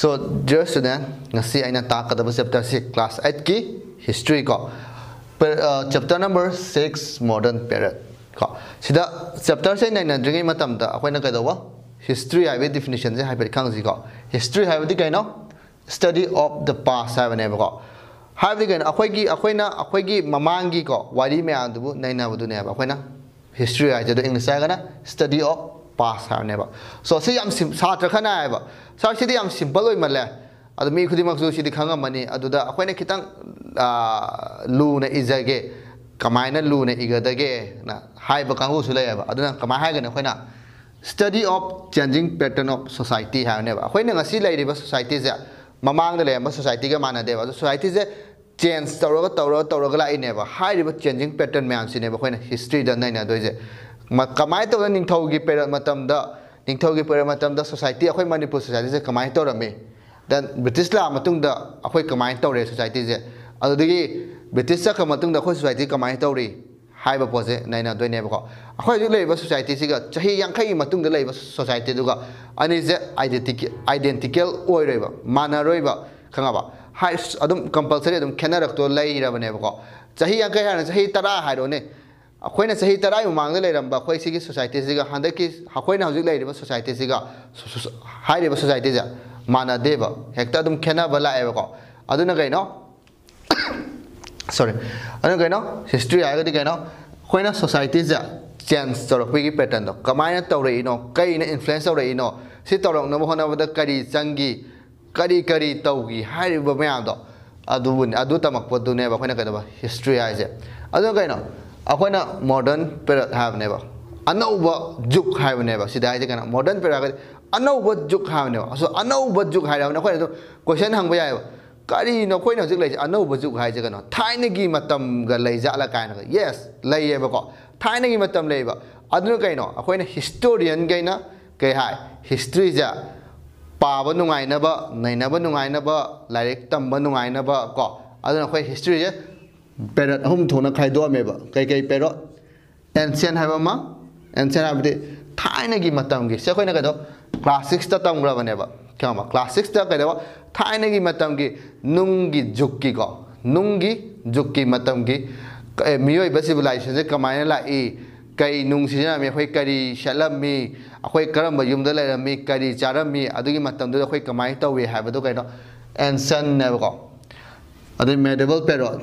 सो जो student class eight की history को chapter number six modern period को चैप्टर से नाइनद्री मतम कद हिस्ट्री है डिफिनीशन से खासी को हिस्ट्री है कई स्टडी ऑफ द पास है ममांगी को वारी मैं नईनाब हिस्ट्री है इंग्लिश स्टडी ऑफ ꯄꯥꯁ ꯍꯥꯏꯕꯅꯦꯕ ꯁꯣ ꯁꯤ ꯌꯥꯝ ꯁꯥꯇ꯭ꯔ ꯈꯔꯅ ꯍꯥꯏꯕ ꯁꯥꯔ ꯁꯤꯗꯤ ꯌꯥꯝ ꯁꯤꯝꯄꯜ ꯑꯣꯏꯃꯜꯂꯦ ꯑꯗꯨ ꯃꯤ ꯈꯨꯗꯤꯡꯃꯛꯁꯨ ꯁꯤꯗꯤ ꯈꯪꯉꯝꯃꯅꯤ ꯑꯗꯨꯗ ꯑꯩꯈꯣꯏꯅ ꯈꯤꯇꯪ ꯂꯨꯅ ꯏꯖꯒꯦ ꯀꯃꯥꯏꯅ ꯂꯨꯅ ꯏꯒꯗꯒꯦꯅ ꯍꯥꯏꯕ ꯀꯥꯡꯕꯨꯁꯨ ꯂꯩꯌꯦꯕ ꯑꯗꯨꯅ ꯀꯃꯥꯏꯅ ꯍꯥꯏꯒꯅꯤ ꯑꯩꯈꯣꯏꯅ study of changing pattern of society ꯍꯥꯏꯕꯅꯦꯕ ꯑꯩꯈꯣꯏꯅ ꯉꯁꯤ ꯂꯩꯔꯤꯕ ꯁꯣꯁꯥꯏꯇꯤꯁꯦ ꯃꯃꯥꯡꯗ ꯂꯩꯔꯝꯕ ꯁꯣꯁꯥꯏꯇꯤꯒ ꯃꯥꯟꯅꯗꯦꯕ ꯑꯗꯣ ꯁꯣꯁꯥꯏꯇꯤꯁꯦ ꯆꯦꯟꯖ ꯇꯧꯔꯒ ꯇꯧꯔꯒ ꯇꯧꯔꯒ ꯂꯥꯛꯏꯅꯦꯕ ꯍꯥꯏꯔꯤꯕ ꯆꯦꯟꯖꯤꯡ ꯄꯦꯇꯔꯟ ꯃꯌꯥꯝꯁꯤꯅꯦꯕ ꯑꯩꯈꯣꯏꯅ ꯍꯤꯁꯇ꯭ꯔꯤꯗ ꯅꯩꯅꯗꯣꯏꯁꯦ कम त पेद पे सोसैटी अनिपुर सोसिटीस कम तरम् देन ब्रिटिस लै कम तर सोसैिजे ब्रिटिस चक सोसाइटी कम तोटे नदैनेबको अहिले हजुर सोसैटीसँग याङै ल सोसाइटी अनिसेटि आइदेन्टिक माङबुम्म कम्पलसरी खेनरनेबको याङै हेर तरा ꯑꯩꯈꯣꯏꯅ ꯆꯍꯤ ꯇꯔꯥꯒꯤ ꯃꯃꯥꯡꯗ ꯂꯩꯔꯝꯕ ꯑꯩꯈꯣꯏ ꯁꯤꯒꯤ ꯁꯣꯁꯥꯏꯇꯤꯁꯤꯒ ꯍꯟꯗꯛꯀꯤ ꯑꯩꯈꯣꯏꯅ ꯍꯧꯖꯤꯛ ꯂꯩꯔꯤꯕ ꯁꯣꯁꯥꯏꯇꯤꯁꯤꯒ ꯍꯥꯏꯔꯤꯕ ꯁꯣꯁꯥꯏꯇꯤꯁꯦ ꯃꯥꯟꯅꯗꯦꯕ ꯍꯦꯛꯇ ꯑꯗꯨꯝ ꯈꯦꯠꯅꯕ ꯂꯥꯛꯑꯦꯕꯀꯣ ꯑꯗꯨꯅ ꯀꯩꯅꯣ ꯁꯣꯔꯤ ꯑꯗꯨꯅ ꯀꯩꯅꯣ ꯍꯤꯁꯇ꯭ꯔꯤ ꯍꯥꯏꯔꯒꯗꯤ ꯀꯩꯅꯣ ꯑꯩꯈꯣꯏꯅ ꯁꯣꯁꯥꯏꯇꯤꯁꯦ ꯆꯦꯟꯖ ꯇꯧꯔꯛꯄꯒꯤ ꯄꯦꯇꯔꯟꯗꯣ ꯀꯃꯥꯏꯅ ꯇꯧꯔꯛꯏꯅꯣ ꯀꯩꯅ ꯏꯟꯐ꯭ꯂꯨꯌꯦꯟꯁ ꯇꯧꯔꯛꯏꯅꯣ ꯁꯤ ꯇꯧꯔꯛꯅꯕ ꯍꯣꯠꯅꯕꯗ ꯀꯔꯤ ꯆꯪꯒꯤ ꯀꯔꯤ ꯀꯔꯤ ꯇꯧꯒꯤ ꯍꯥꯏꯔꯤꯕ ꯃꯌꯥꯝꯗꯣ ꯑꯗꯨꯕꯨꯅꯤ ꯑꯗꯨ ꯇꯝꯃꯛꯄꯗꯨꯅꯦꯕ ꯑꯩꯈꯣꯏꯅ ꯀꯩꯗꯧꯕ ꯍꯤꯁꯇ꯭ꯔꯤ ꯍꯥꯏꯁꯦ ꯑꯗꯨꯅ ꯀꯩꯅꯣ अखोना मॉडर्न पेरड है अनौब जुग है क्या मॉडर्न पेरड अनौब जुग है अनौब जुग है क्वेश्चन हंग जाए करीनो अखोन हजिक अनौब जुग है कहो थाइनगी जाल कायन यस लेबको थाइनगी कहो अखोन हिस्टोरियन गई कई है हिस्ट्रीज पाब नुब नईनब नुब लाइक तब नुब को हिस्ट्रीजे ꯄꯦꯔꯠ ꯑꯍꯨꯝ ꯊꯣꯛꯅ ꯈꯥꯏꯗꯣꯛꯑꯝꯃꯦꯕ ꯀꯩꯀꯩ ꯄꯦꯔꯣꯠ ꯑꯦꯟꯁꯤꯌꯟ ꯍꯥꯏꯕ ꯑꯃ ꯑꯦꯟꯁꯤꯌꯟ ꯍꯥꯏꯕꯗꯤ ꯊꯥꯏꯅꯒꯤ ꯃꯇꯝꯒꯤ ꯁꯤ ꯑꯩꯈꯣꯏꯅ ꯀꯩꯗꯧ ꯀ꯭ꯂꯥꯁ ꯁꯤꯛꯁꯇ ꯇꯝꯈ꯭ꯔꯕꯅꯦꯕ ꯈꯪꯉꯕ ꯀ꯭ꯂꯥꯁ ꯁꯤꯛꯁꯇ ꯀꯩꯗꯧꯕ ꯊꯥꯏꯅꯒꯤ ꯃꯇꯝꯒꯤ ꯅꯨꯡꯒꯤ ꯖꯨꯛꯀꯤꯀꯣ ꯅꯨꯡꯒꯤ ꯖꯨꯛꯀꯤ ꯃꯇꯝꯒꯤ ꯃꯤꯑꯣꯏꯕ ꯁꯤꯚꯤꯂꯥꯏꯖꯦꯁꯟꯁꯦ ꯀꯃꯥꯏꯅ ꯂꯥꯛꯏ ꯀꯩ ꯅꯨꯡ ꯁꯤꯖꯤꯟꯅꯔꯝꯃꯤ ꯑꯩꯈꯣꯏ ꯀꯔꯤ ꯁꯦꯠꯂꯝꯃꯤ ꯑꯩꯈꯣꯏ ꯀꯔꯝꯕ ꯌꯨꯝꯗ ꯂꯩꯔꯝꯃꯤ ꯀꯔꯤ ꯆꯥꯔꯝꯃꯤ ꯑꯗꯨꯒꯤ ꯃꯇꯝꯗꯨꯗ ꯑꯩꯈꯣꯏ ꯀꯃꯥꯏꯅ ꯇꯧꯏ ꯍꯥꯏꯕꯗꯣ ꯀꯩꯅꯣ ꯑꯦꯟꯁꯟꯅꯦꯕꯀꯣ ꯑꯗꯩ medieval period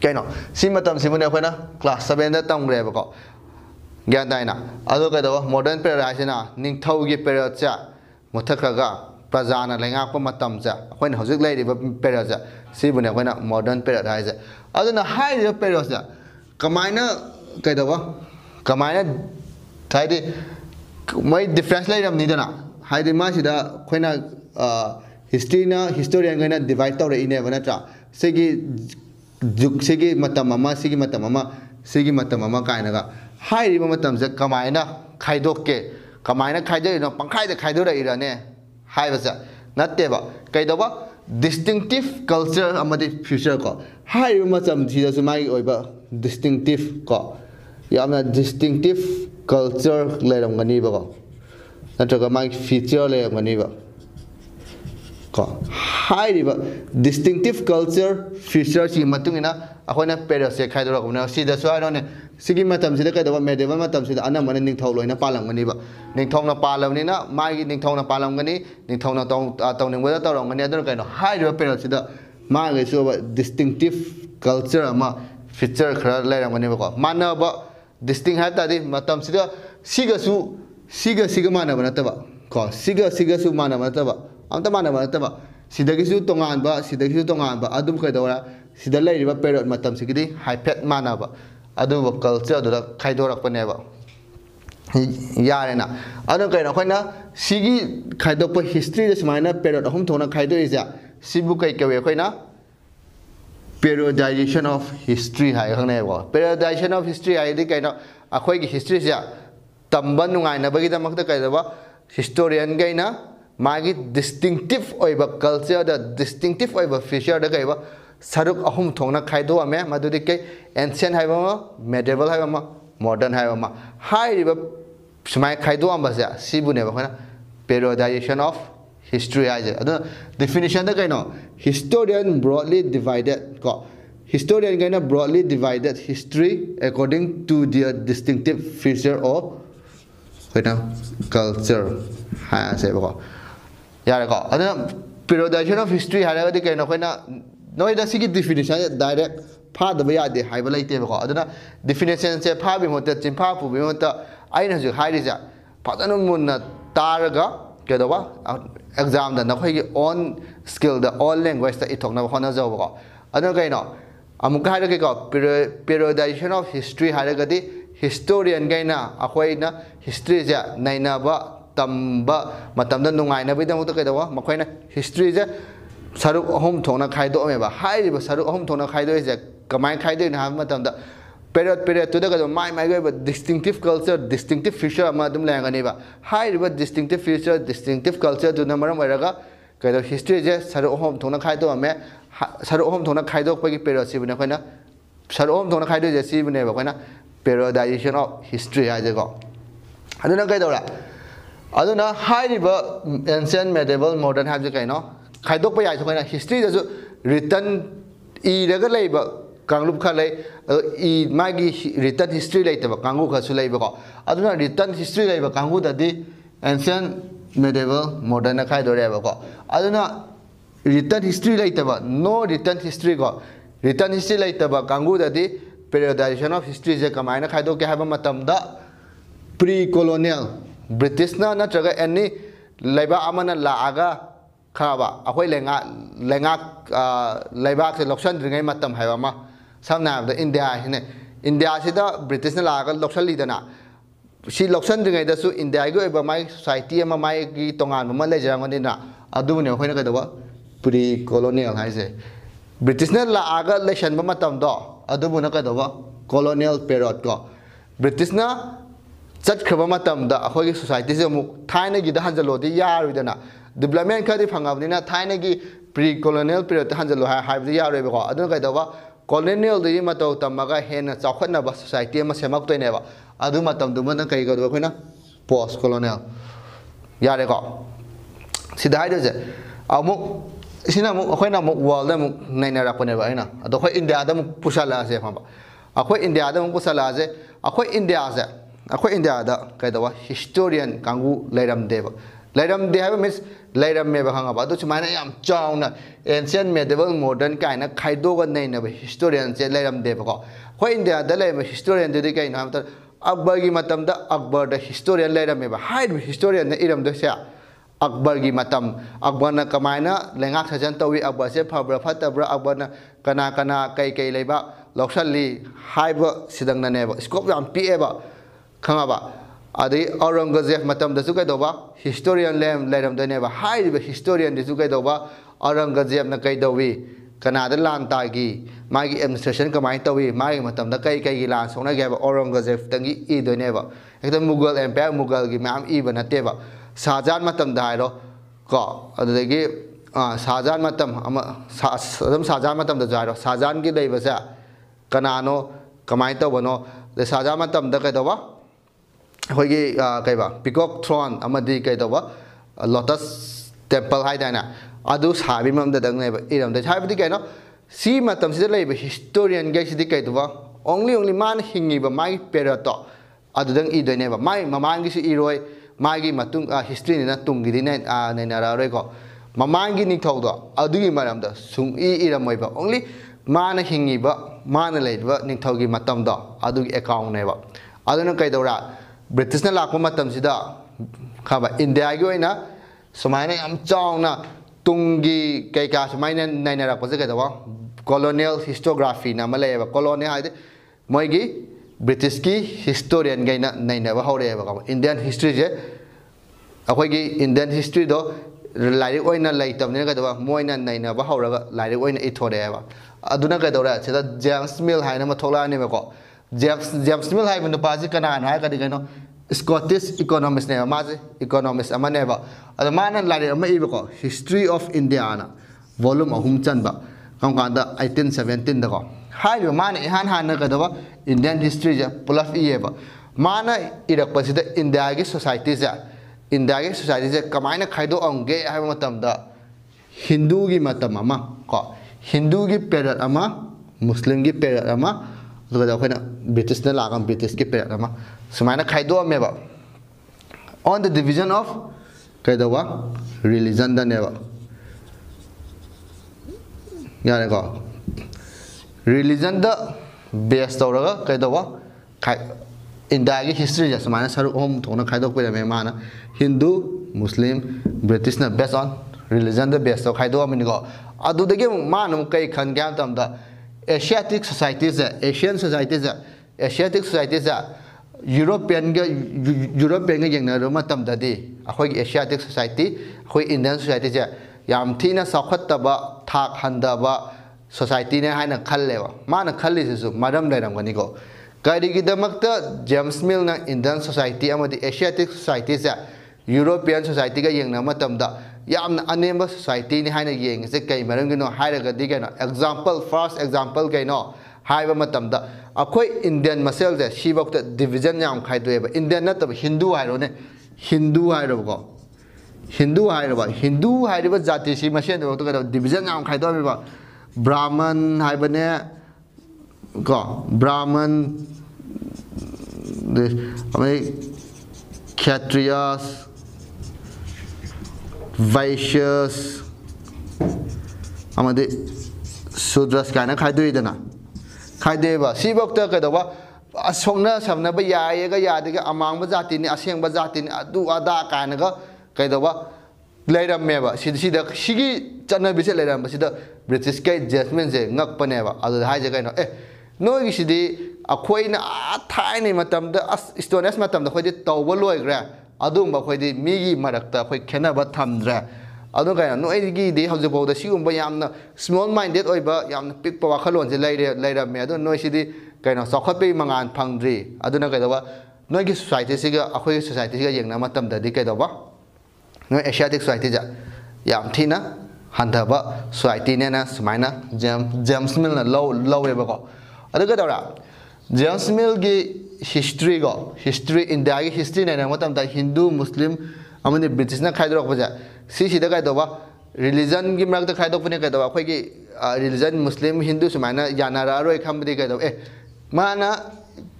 keno sima tam simu ne khoina class 7 da tam re ko gyan dai na adu cái đó modern period na những thau gi period à? một cha muthaka ga prajana lenga pa matam học khoina hojik đi ri period cha sibu ne khoina modern period à? là hai cha adu na hai ri period cha kamaina kai da kamaina thai di mấy difference lai ram ni da na hai di ma si da khoina history na historian ga na divide tau re ine ba na cha se gi जुगसी किस कम खैदो कम खाइदिन पङ्खाज खाइदिएर हब्ज न केसटिङ culture future किसिम मास्टिङटिफ कि यहाँ distinct culture लरमगनी feature लरम्ब ꯀꯣ ꯍꯥꯏꯔꯤꯕ ꯗꯤꯁꯇꯤꯡꯇꯤꯞ ꯀꯜꯆꯔ ꯐꯤꯆꯔꯁꯤꯒꯤ ꯃꯇꯨꯡ ꯏꯟꯅ ꯑꯩꯈꯣꯏꯅ ꯄꯦꯔꯁꯁꯦ ꯈꯥꯏꯗꯣꯔꯛꯄꯅꯤꯅ ꯁꯤꯗꯁꯨ ꯍꯥꯏꯔꯣꯅꯦ ꯁꯤꯒꯤ ꯃꯇꯝꯁꯤꯗ ꯀꯩꯗꯧꯕ ꯃꯦꯗꯤꯕꯜ ꯃꯇꯝꯁꯤꯗ ꯑꯅꯝꯕꯅ ꯅꯤꯡꯊꯧ ꯂꯣꯏꯅ ꯄꯥꯜꯂꯝꯒꯅꯤꯕ ꯅꯤꯡꯊꯧꯅ ꯄꯥꯜꯂꯕꯅꯤꯅ ꯃꯥꯒꯤ ꯅꯤꯡꯊꯧꯅ ꯄꯥꯜꯂꯝꯒꯅꯤ ꯅꯤꯡꯊꯧꯅ ꯇꯧꯅꯤꯡꯕꯗ ꯇꯧꯔꯝꯒꯅꯤ ꯑꯗꯨꯅ ꯀꯩꯅꯣ ꯍꯥꯏꯔꯤꯕ ꯄꯦꯔꯁꯁꯤꯗ ꯃꯥꯒꯤꯁꯨ ꯗꯤꯁꯇꯤꯡꯇꯤꯞ ꯀꯜꯆꯔ ꯑꯃ ꯐꯤꯆꯔ ꯈꯔ ꯂꯩꯔꯝꯒꯅꯦꯕꯀꯣ ꯃꯥꯟꯅꯕ ꯗꯤꯁꯇꯤꯡ ꯍꯥꯏꯕ ꯇꯥꯔꯗꯤ ꯃꯇꯝꯁꯤꯗ ꯁꯤꯒꯁꯨ ꯁꯤꯒ ꯁꯤꯒ ꯃꯥꯟꯅꯕ ꯅꯠꯇꯕ ꯀꯣ ꯁꯤꯒ ꯁꯤꯒꯁꯨ ꯃꯥꯟꯅꯕ ꯅꯠꯇꯕ ꯑꯝꯇ ꯃꯥꯟꯅꯕ ꯅꯠꯇꯕ ꯁꯤꯗꯒꯤꯁꯨ ꯇꯣꯉꯥꯟꯕ ꯁꯤꯗꯒꯤꯁꯨ ꯇꯣꯉꯥꯟꯕ ꯑꯗꯨꯝ ꯀꯩꯗꯧꯔꯦ ꯁꯤꯗ ꯂꯩꯔꯤꯕ ꯄꯦꯔꯣꯠ ꯃꯇꯝꯁꯤꯒꯤꯗꯤ ꯍꯥꯏꯐꯦꯠ ꯃꯥꯟꯅꯕ ꯑꯗꯨꯒ ꯀꯜꯆꯔꯗꯨꯗ ꯈꯥꯏꯗꯣꯔꯛꯄꯅꯦꯕ ꯌꯥꯔꯦꯅ ꯑꯗꯨꯅ ꯀꯩꯅꯣ ꯑꯩꯈꯣꯏꯅ ꯁꯤꯒꯤ ꯈꯥꯏꯗꯣꯛꯄ ꯍꯤꯁꯇ꯭ꯔꯤꯗ ꯁꯨꯃꯥꯏꯅ ꯄꯦꯔꯣꯠ ꯑꯍꯨꯝ ꯊꯣꯛꯅ ꯈꯥꯏꯗꯣꯛꯏꯁꯦ ꯁꯤꯕꯨ ꯀꯩ ꯀꯧꯏ ꯑꯩꯈꯣꯏꯅ ꯄꯦꯔꯣꯗꯥꯏꯖꯦꯁꯟ ꯑꯣꯐ ꯍꯤꯁꯇ꯭ꯔꯤ ꯍꯥꯏ ꯈꯪꯅꯩꯕꯀꯣ ꯄꯦꯔꯣꯗꯥꯏꯖꯦꯁꯟ ꯑꯣꯐ ꯍꯤꯁꯇ꯭ꯔꯤ ꯍꯥꯏꯗꯤ ꯀꯩꯅꯣ ꯑꯩꯈꯣꯏꯒꯤ ꯍꯤꯁꯇ꯭ꯔꯤꯁꯦ ꯇꯝꯕ ꯅꯨꯡꯉꯥꯏꯅꯕꯒꯤꯗꯃꯛꯇ ꯀꯩꯗꯧꯕ ꯍꯤꯁꯇꯣꯔꯤꯌꯟꯈꯩꯅ ꯃꯥꯒꯤ ꯗꯤꯁꯇꯤꯡꯇꯤꯞ ꯑꯣꯏꯕ ꯀꯜꯆꯔꯗ ꯗꯤꯁꯇꯤꯡꯇꯤꯞ ꯑꯣꯏꯕ ꯐꯤꯆꯔꯗ ꯀꯩꯕ ꯁꯔꯨꯛ ꯑꯍꯨꯝ ꯊꯣꯛꯅ ꯈꯥꯏꯗꯣꯛꯑꯝꯃꯦ ꯃꯁꯤ ꯃꯅꯤꯄꯨꯔꯗ ꯂꯩꯔꯤꯕ ꯃꯤꯁꯤꯡꯁꯤꯅ ꯈꯪꯕ ꯉꯝꯃꯦ ꯑꯗꯨꯒ ꯃꯁꯤꯒꯤ ꯃꯅꯨꯡꯗ ꯑꯩꯈꯣꯏꯒꯤ ꯀꯜꯆꯔꯦꯜ ꯍꯦꯔꯤꯇꯦꯖ ꯍꯥꯏꯕ ꯑꯃꯁꯨ ꯂꯩꯔꯦ ꯑꯩꯈꯣꯏꯒꯤ ꯀꯜꯆꯔꯦꯜ ꯍꯦꯔꯤꯇꯦꯖ ꯍꯥꯏꯕꯁꯤ ꯀꯔꯤꯅꯣ ꯍꯥꯏꯕ ꯃꯇꯝꯗ ꯑꯩꯈꯣꯏꯒꯤ ꯃꯅꯤꯄꯨꯔꯒꯤ ꯑꯣꯏꯕ ꯑꯩꯈꯣꯏꯒꯤ ꯀꯜꯆꯔꯦꯜ ꯍꯦꯔꯤꯇꯦꯖ ꯍꯥꯏꯕꯁꯤ ꯑꯩꯈꯣꯏꯒꯤ ꯃꯅꯤꯄꯨꯔꯒꯤ ꯑꯣꯏꯕ ꯑꯩꯈꯣꯏꯒꯤ ꯐꯤꯖꯦꯠ ꯆꯥꯛꯆꯥ ꯍꯥꯏꯕ ꯑꯃ ꯂꯩꯔꯦ ꯑꯗꯨꯒ ꯃꯣꯗꯔꯟ ꯍꯥꯏꯕ ꯑꯃ ꯂꯩꯔꯦ ꯍꯤꯁꯇꯣꯔꯤꯌꯟ ꯕ꯭ꯔꯣꯗꯂꯤ ꯗꯤꯚꯥꯏꯗꯦꯠ ꯀꯣ ꯍꯤꯁꯇꯣꯔꯤꯌꯟꯈꯣꯏꯅ broadly divided history according to their distinctive feature of culture ꯍꯥꯏꯕꯁꯦꯕꯀꯣ ꯌꯥꯔꯦꯀꯣ ꯑꯗꯨꯅ ꯄꯦꯔꯣꯗꯥꯏꯖꯦꯁꯟ ꯑꯣꯐ ꯍꯤꯁꯇ꯭ꯔꯤ ꯍꯥꯏꯔꯒꯗꯤ ꯀꯩꯅꯣ ꯑꯩꯈꯣꯏꯅ ꯅꯣꯏꯗ ꯁꯤꯒꯤ ꯗꯤꯐꯤꯅꯤꯁꯟꯁꯦ ꯗꯥꯏꯔꯦꯛ ꯐꯥꯗꯕ ꯌꯥꯗꯦ ꯍꯥꯏꯕ ꯂꯩꯇꯦꯕꯀꯣ ꯑꯗꯨꯅ ꯗꯤꯐꯤꯅꯤꯁꯟꯁꯦ ꯐꯥꯕꯒꯤ ꯃꯍꯨꯠꯇ ꯆꯤꯟꯐꯥ ꯄꯨꯕꯒꯤ ꯃꯍꯨꯠꯇ ꯑꯩꯅ ꯍꯧꯖꯤꯛ ꯍꯥꯏꯔꯤꯁꯦ ꯐꯖꯅ ꯃꯨꯟꯅ ꯇꯥꯔꯒ ꯀꯩꯗꯧꯕ ꯑꯦꯛꯖꯥꯝꯗ ꯅꯈꯣꯏꯒꯤ ꯑꯣꯟ ꯁ꯭ꯀꯤꯜꯗ ꯑꯣꯟ ꯂꯦꯡꯒ꯭ꯋꯦꯖꯇ ꯏꯊꯣꯛꯅꯕ ꯍꯣꯠꯅꯖꯧꯕꯀꯣ ꯑꯗꯨꯅ ꯀꯩꯅꯣ ꯑꯃꯨꯛꯀ ꯍꯥꯏꯔꯒꯦꯀꯣ ꯄꯦꯔꯣꯗꯥꯏꯖꯦꯁꯟ ꯑꯣꯐ ꯍꯤꯁꯇ꯭ꯔꯤ ꯍꯥꯏꯔꯒꯗꯤ ꯍꯤꯁꯇꯣꯔꯤꯌꯟꯈꯩꯅ ꯑꯩꯈꯣꯏꯅ ꯍꯤꯁꯇ꯭ꯔꯤꯁꯦ ꯅꯩꯅꯕ tamba matam da nungai na bi da mu ta kai da wa ma khoi na history je saru ahom thona khai do me ba hai ba saru ahom thona khai do je kamai khai de na matam da period period tu da ka mai mai ga distinctive culture distinctive feature ma dum la ga ne ba hai ba distinctive feature distinctive culture du na maram wa ra ga kai da history je saru ahom thona khai do me saru ahom thona khai do pa gi period si bu na khoi na saru ahom thona khai do je si bu ne ba khoi na periodization of history ha je ga adu na kai da ra अदुना हाइरिबा ancient medieval modern है जो खादप खाइदोक पे आए तो कहना history जो return ई रगल लेब मागी रिटर्न हिस्ट्री लेते कांगु खा सुले बको अदुना रिटर्न हिस्ट्री लेब कांगु ददी मेडिवल मॉडर्न खाइ रिटर्न हिस्ट्री लेते नो रिटर्न हिस्ट्री को रिटर्न हिस्ट्री लेते कांगु ददी periodization of history je kamaina khaido ke haba ब्रिटिशना नत्रग एनी लाइबा सामना इंडिया है इंडिया ब्रिटिश लाग लोसलीदना लोसलिदू इंडिया माइ सोसाइटी माइ की तोानम लेना कदब पुरी कोलोनील है ब्रिटिशन लाग लेसनबू कदब कोलोनील पेरोडको ब्रिटिशना चतमी सोसाइटी से थानेगी हजलोदे यारदना डिप्लोमें खरी फंगने की प्री कोलोनील पीरियड हजलो यारेबको अदाव कॉलोनील तम हेन चौखनब सोसाइटी सेमकने कई पोस्ट कोलोनील यारेको सिद्धे इसम वर्ल्ड नईनरपने अंडियादा पुसलासे अखो इंडियादा पुसलासे अखो इंडियासे ꯑꯩꯈꯣꯏ ꯏꯟꯗꯤꯌꯥꯗ ꯀꯩꯗꯧꯕ ꯍꯤꯁꯇꯣꯔꯤꯌꯟ ꯀꯥꯡꯕꯨ ꯂꯩꯔꯝꯗꯦꯕ ꯂꯩꯔꯝꯗꯦ ꯍꯥꯏꯕ ꯃꯤꯟꯁ ꯂꯩꯔꯝꯃꯦꯕ ꯈꯪꯉꯕ ꯑꯗꯨ ꯁꯨꯃꯥꯏꯅ ꯌꯥꯝ ꯆꯥꯎꯅ ꯑꯦꯟꯁꯤꯌꯟ ꯃꯦꯗꯤꯕꯜ ꯃꯣꯗꯔꯟ ꯀꯥꯏꯅ ꯈꯥꯏꯗꯣꯛꯑꯒ ꯅꯩꯅꯕ ꯍꯤꯁꯇꯣꯔꯤꯌꯟꯁꯦ ꯂꯩꯔꯝꯗꯦꯕꯀꯣ ꯑꯩꯈꯣꯏ ꯏꯟꯗꯤꯌꯥꯗ ꯂꯩꯔꯝꯕ ꯍꯤꯁꯇꯣꯔꯤꯌꯟꯗꯨꯗꯤ ꯀꯩꯅꯣ ꯍꯥꯏꯕ ꯃꯇꯝꯗ ꯑꯛꯕꯔꯒꯤ ꯃꯇꯝꯗ ꯑꯛꯕꯔꯗ ꯍꯤꯁꯇꯣꯔꯤꯌꯟ ꯂꯩꯔꯝꯃꯦꯕ ꯍꯥꯏꯔꯤꯕ ꯍꯤꯁꯇꯣꯔꯤꯌꯟꯅ ꯏꯔꯝꯗꯣꯏꯁꯦ ꯑꯛꯕꯔꯒꯤ ꯃꯇꯝ ꯑꯛꯕꯔꯅ ꯀꯃꯥꯏꯅ ꯂꯩꯉꯥꯛ ꯁꯥꯖꯟ ꯇꯧꯏ ꯑꯛꯕꯔꯁꯦ ꯐꯕ꯭ꯔꯥ ꯐꯠꯇꯕ꯭ꯔꯥ ꯑꯛꯕꯔꯅ ꯀꯅꯥ ꯀꯅꯥ ꯀꯩ ꯀꯩ ꯂꯩꯕ ꯂꯧꯁꯜꯂꯤ ꯍꯥꯏꯕ ꯁꯤꯗꯪꯅꯅꯦꯕ ꯏꯁꯀꯣꯞ ꯌꯥꯝ ꯄꯤꯛꯑꯦꯕ kangaba adi aurangzeb matam da sukai doba historian lem leram da ne ba hai ba historian di sukai doba aurangzeb na kai dawi kana da lan ta gi magi administration kamai tawi magi matam da kai kai gi lan songna ge ba aurangzeb tangi e do ne ba ekta mughal empire mughal gi mam e bana te ba sajan matam da ro ko adi gi ah, sajan matam ama sajan sajan matam da jairo sajan gi dai ba sa kana no kamai tawano da sajan matam da kai dawa peacock throne ꯑꯃꯗꯤ ꯀꯩꯗꯧꯕ lotus temple ꯍꯥꯏꯗꯥꯏꯅ ꯑꯗꯨ ꯁꯥꯕꯤ ꯃꯝꯗꯗꯪ ꯂꯩꯕ ꯏꯔꯝꯗ ꯍꯥꯏꯕꯗꯤ ꯀꯩꯅꯣ ꯁꯤ ꯃꯇꯝꯁꯤꯗ ꯂꯩꯕ ꯍꯤꯁꯇꯣꯔꯤꯌꯟꯒꯩꯁꯤꯗꯤ ꯀꯩꯗꯧꯕ ꯑꯣꯡꯂꯤ ꯑꯣꯡꯂꯤ ꯃꯥꯅ ꯍꯤꯡꯉꯤꯕ ꯃꯥꯒꯤ ꯄꯦꯔꯠꯇꯣ ꯑꯗꯨꯗꯪ ꯏꯗꯣꯏꯅꯦꯕ ꯃꯥꯏ ꯃꯃꯥꯡꯒꯤꯁꯨ ꯏꯔꯣꯏ ꯃꯥꯒꯤ ꯃꯇꯨꯡ ꯍꯤꯁꯇ꯭ꯔꯤꯅꯤꯅ ꯇꯨꯡꯒꯤꯗꯤꯅ ꯅꯩꯅꯔꯔꯣꯏꯀꯣ ꯃꯃꯥꯡꯒꯤ ꯅꯤꯡꯊꯧꯗꯣ ꯑꯗꯨꯒꯤ ꯃꯔꯝꯗ ꯁꯨꯡ ꯏ ꯏꯔꯝꯃꯣꯏꯕ ꯑꯣꯡꯂꯤ ꯃꯥꯅ ꯍꯤꯡꯉꯤꯕ ꯃꯥꯅ ꯂꯩꯔꯤꯕ ꯅꯤꯡꯊꯧꯒꯤ ꯃꯇꯝꯗꯣ ꯑꯗꯨꯒꯤ ꯑꯦꯀꯥꯎꯟꯅꯦꯕ ꯑꯗꯨꯅ ꯀꯩꯗꯧꯔꯥ ꯕ꯭ꯔꯤꯇꯤꯁꯅ ꯂꯥꯛꯄ ꯃꯇꯝꯁꯤꯗ ꯈꯕ ꯏꯟꯗꯤꯌꯥꯒꯤ ꯑꯣꯏꯅ ꯁꯨꯃꯥꯏꯅ ꯌꯥꯝ ꯆꯥꯎꯅ ꯇꯨꯡꯒꯤ ꯀꯩꯀꯥ ꯁꯨꯃꯥꯏꯅ ꯅꯩꯅꯔꯛꯄꯁꯦ ꯀꯩꯗꯧꯕ ꯀꯣꯂꯣꯅꯤꯌꯦꯜ ꯍꯤꯁꯇꯣꯒ꯭ꯔꯥꯐꯤꯅ ꯑꯃ ꯂꯩꯌꯦꯕ ꯀꯣꯂꯣꯅꯤꯌꯦꯜ ꯍꯥꯏꯗꯤ ꯃꯣꯏꯒꯤ ꯕ꯭ꯔꯤꯇꯤꯁꯀꯤ ꯍꯤꯁꯇꯣꯔꯤꯌꯟꯈꯩꯅ ꯅꯩꯅꯕ ꯍꯧꯔꯛꯑꯦꯕꯀꯣ ꯏꯟꯗꯤꯌꯥꯟ ꯍꯤꯁꯇ꯭ꯔꯤꯁꯦ ꯑꯩꯈꯣꯏꯒꯤ ꯏꯟꯗꯤꯌꯥꯟ ꯍꯤꯁꯇ꯭ꯔꯤꯗꯣ ꯂꯥꯏꯔꯤꯛ ꯑꯣꯏꯅ ꯂꯩꯇꯕꯅꯤꯅ ꯀꯩꯗꯧꯕ ꯃꯣꯏꯅ ꯅꯩꯅꯕ ꯍꯧꯔꯒ ꯂꯥꯏꯔꯤꯛ ꯑꯣꯏꯅ ꯏꯊꯣꯔꯛꯑꯦꯕ ꯑꯗꯨꯅ ꯀꯩꯗꯧꯔꯦ ꯁꯤꯗ ꯖꯦꯝꯁ ꯃꯤꯜ ꯍꯥꯏꯅ ꯑꯃ ꯊꯣꯛꯂꯛꯑꯅꯦꯕꯀꯣ जेम्स जेम्स मिल है कना कहीं स्कॉटिश इकोनॉमिस ने इकोनॉमिस अब मान लाइको हिस्ट्री ऑफ इंडिया वॉल्यूम अहम चंब कमकान एटीन सेवेंटीनको मान इहान हाँ कदब इंडियन हिस्ट्री से पुलफ इेब मान इरप इंडिया की सोसाइटी से इंडिया की सोसाइटी से कम खाइदे हिंदू की मतम हिंदू की पेरट मुस्लिम की पेरट ब्रिटिश ने लागम ब्रिटिश के पेरेट में सुमायन ऑन द डिवीजन ऑफ कई रिजन दब यानी को रिलीजन बेस तौर कई खाई इंडिया की हिस्ट्री से सुमायन सरुक अहम थोड़ा खाइदे मान हिंदू मुस्लिम ब्रिटिश ने based on region the based खाइदेगो अगे मान कई खन क्या एशियाटिक सोसाइटीज़ है एशियन सोसाइटीज़ है एशियाटिक सोसाइटीज़ यूरोपियन यूरोपियन यंगनदी अखोई एशियाटिक सोसाइटी अखोई इंडियन सोसाइटीज़ याम थीना सौखत्तब थाक हंदब सोसाइटी ने हाइन खल्लेब मान खल्लीसिसु मरम लेरमगनिको करीगीदमक्त जेम्स मिलना Indian society Asiatic societies European सोसाइटीगा यंगना यामना अनेम सोसाइटी ने हाइना ये कई मरम गिनो हाइरगदी कनो एग्जांपल फर्स्ट एग्जांपल कनो हाइब मतमदा अखोय इंडियन मसेल जे सिबक्त डिवीजन याम खाइदोएब इंडियन नतब हिंदू हाइरोने हिंदू हाइरोबको हिंदू हाइरोब हिंदू हाइरोब जाति सि मसेन दो तो डिवीजन याम खाइदोएब ब्राह्मण हाइबने को ब्राह्मण हमें ꯚꯥꯏꯁꯤꯌꯁ ꯑꯃꯗꯤ ꯁꯨꯗ꯭ꯔꯁ ꯀꯥꯏꯅ ꯈꯥꯏꯗꯣꯛꯏꯗꯅ ꯈꯥꯏꯗꯣꯛꯑꯦꯕ ꯁꯤꯐꯧꯇ ꯀꯩꯗꯧꯕ ꯑꯁꯣꯛꯅ ꯁꯝꯅꯕ ꯌꯥꯏꯌꯦꯒ ꯌꯥꯗꯦꯒ ꯑꯃꯥꯡꯕ ꯖꯥꯇꯤꯅꯤ ꯑꯁꯦꯡꯕ ꯖꯥꯇꯤꯅꯤ ꯑꯗꯨ ꯑꯗꯥ ꯀꯥꯏꯅꯒ ꯀꯩꯗꯧꯕ ꯂꯩꯔꯝꯃꯦꯕ ꯁꯤꯗ ꯁꯤꯗ ꯁꯤꯒꯤ ꯆꯠꯅꯕꯤꯁꯦ ꯂꯩꯔꯝꯕꯁꯤꯗ ꯕ꯭ꯔꯤꯇꯤꯁꯀꯤ ꯖꯁꯃꯦꯟꯁꯦ ꯉꯛꯄꯅꯦꯕ ꯑꯗꯨꯗ ꯍꯥꯏꯁꯦ ꯀꯩꯅꯣ ꯑꯦ ꯅꯣꯏꯒꯤꯁꯤꯗꯤ ꯑꯩꯈꯣꯏꯅ ꯊꯥꯏꯅꯩ ꯃꯇꯝꯗ ꯑꯁ ꯏꯁꯇꯣꯅꯦꯁ ꯃꯇꯝꯗ ꯑꯩꯈꯣꯏꯗꯤ ꯇꯧꯕ ꯂꯣꯏꯈ꯭ꯔꯦ ꯑꯗꯨꯒꯨꯝꯕ ꯑꯩꯈꯣꯏꯗꯤ ꯃꯤꯒꯤ ꯃꯔꯛꯇ ꯑꯩꯈꯣꯏ ꯈꯦꯠꯅꯕ ꯊꯝꯗ꯭ꯔꯦ ꯑꯗꯨ ꯀꯩꯅꯣ ꯅꯣꯏꯒꯤꯗꯤ ꯍꯧꯖꯤꯛꯐꯥꯎꯗ ꯁꯤꯒꯨꯝꯕ ꯌꯥꯝꯅ ꯁ꯭ꯃꯣꯜ ꯃꯥꯏꯟꯗꯦꯠ ꯑꯣꯏꯕ ꯌꯥꯝꯅ ꯄꯤꯛꯄ ꯋꯥꯈꯜꯂꯣꯟꯁꯦ ꯂꯩꯔꯦ ꯂꯩꯔꯝꯃꯦ ꯑꯗꯨꯅ ꯅꯣꯏꯁꯤꯗꯤ ꯀꯩꯅꯣ ꯆꯥꯎꯈꯠꯄꯒꯤ ꯃꯉꯥꯟ ꯐꯪꯗ꯭ꯔꯤ ꯑꯗꯨꯅ ꯀꯩꯗꯧꯕ ꯅꯣꯏꯒꯤ ꯁꯣꯁꯥꯏꯇꯤꯁꯤꯒ ꯑꯩꯈꯣꯏꯒꯤ ꯁꯣꯁꯥꯏꯇꯤꯁꯤꯒ ꯌꯦꯡꯅꯕ ꯃꯇꯝꯗꯗꯤ ꯀꯩꯗꯧꯕ ꯅꯣꯏ ꯑꯦꯁꯤꯌꯥꯇꯤꯛ ꯁꯣꯁꯥꯏꯇꯤꯁꯦ ꯌꯥꯝ ꯊꯤꯅ ꯍꯟꯊꯕ ꯁꯣꯁꯥꯏꯇꯤꯅꯦꯅ ꯁꯨꯃꯥꯏꯅ ꯖꯦꯝꯁ ꯃꯤꯜꯅ ꯂꯧ ꯂꯧꯋꯦꯕꯀꯣ ꯑꯗꯨ ꯀꯩꯗꯧꯔꯦ जेम्स मिल की हिस्ट्री को हिस्ट्री इंडिया की हिस्ट्री नहीं है मत हिंदू मुस्लिम अमी ब्रिटिश ने खाद्रपाद कैदा रिलीजन की मांग खाद्रपने कैद अखी रिलीजन मुस्लिम हिंदू सुमायन जानारे खामी कैद ए माना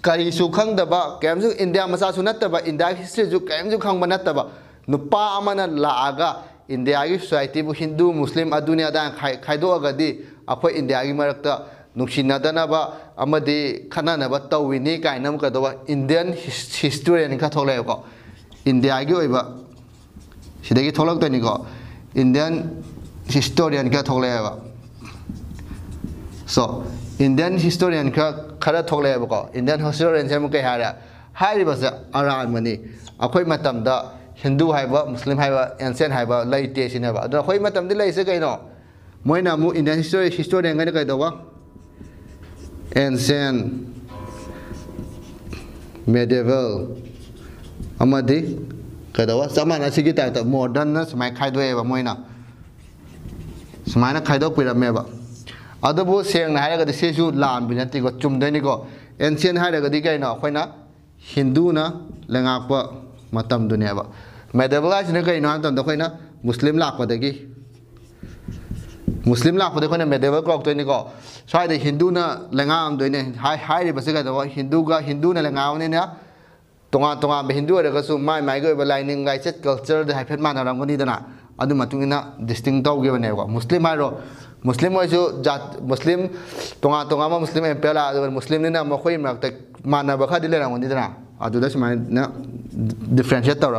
कहीं खादब कैम इंडिया मचा नब इंडिया की हिस्ट्रीजु कैम खब नब नुपा लागा इंडिया की सोसाइटी हिंदू मुस्लिम अदने खाद अखो इंडिया की मरता ꯅꯨꯡꯁꯤꯅꯗꯅꯕ ꯑꯃꯗꯤ ꯈꯠꯅꯅꯕ ꯇꯧꯋꯤꯅꯤ ꯀꯥꯏꯅ ꯑꯃꯨꯛ ꯀꯩꯗꯧꯕ ꯏꯟꯗꯤꯌꯟ ꯍꯤꯁꯇꯣꯔꯤꯌꯟ ꯈꯔ ꯊꯣꯛꯂꯛꯑꯦꯕꯀꯣ ꯏꯟꯗꯤꯌꯥꯒꯤ ꯑꯣꯏꯕ ꯁꯤꯗꯒꯤ ꯊꯣꯛꯂꯛꯇꯣꯏꯅꯤꯀꯣ ꯏꯟꯗꯤꯌꯟ ꯍꯤꯁꯇꯣꯔꯤꯌꯟ ꯈꯔ ꯊꯣꯛꯂꯛꯑꯦꯕ ꯁꯣ ꯏꯟꯗꯤꯌꯟ ꯍꯤꯁꯇꯣꯔꯤꯌꯟ ꯈꯔ ꯈꯔ ꯊꯣꯛꯂꯛꯑꯦꯕꯀꯣ ꯏꯟꯗꯤꯌꯟ ꯍꯤꯁꯇꯣꯔꯤꯌꯟꯁꯦ ꯑꯃꯨꯛ ꯀꯩ ꯍꯥꯏꯔꯦ ꯍꯥꯏꯔꯤꯕꯁꯦ ꯑꯔꯥꯟꯕꯅꯤ ꯑꯩꯈꯣꯏ ꯃꯇꯝꯗ ꯍꯤꯟꯗꯨ ꯍꯥꯏꯕ ꯃꯨꯁꯂꯤꯝ ꯍꯥꯏꯕ ꯑꯦꯟꯁꯦꯟ ꯍꯥꯏꯕ ꯂꯩꯇꯦ ꯁꯤꯅꯦꯕ ꯑꯗꯨꯅ ꯑꯩꯈꯣꯏ ꯃꯇꯝꯗ ꯂꯩꯔꯤꯁꯦ ꯀꯩꯅꯣ ꯃꯣꯏꯅ ꯑꯃꯨꯛ ꯏꯟꯗꯤꯌꯟ ꯍꯤꯁꯇꯣꯔꯤ ꯍꯤꯁꯇꯣꯔꯤꯌꯟꯈꯩꯅ ꯀꯩꯗꯧꯕ ancient, medieval, amadi kadawa sama na sigi type ta modern na smai khaidoi ba moina smai na khaidoi pirame ba अदबो सेंग हाय गदि सेजु लाम बिनति गो चुम दैनि गो एंशियन हाय गदि गाइना अखोइना हिंदू ना लेंगाप मतम दुनिया बा मेडेबलाइज ने गाइना तम दखोइना मुस्लिम लाक पदगी मुस्लिम लापदे मेडेवल कौरकने स्वाद हिंदूना लेंगामदने हाईबसे कदम हिंदूगा हिंदूना लेंगाने तोान तोब हिंदू माई माई लाइनिंग लाइसेट कल्चर हाइफेट मानरमगनीदना डिस्टिंग तौगने मुस्लिम है मुस्लिम जात मुस्लिम तोान तोब मुस्लिम एम्पेल मुस्लिम ने मई मरक् मानब खरदीरमगनीदना सूमाय डिफ्रेंशिएट तौर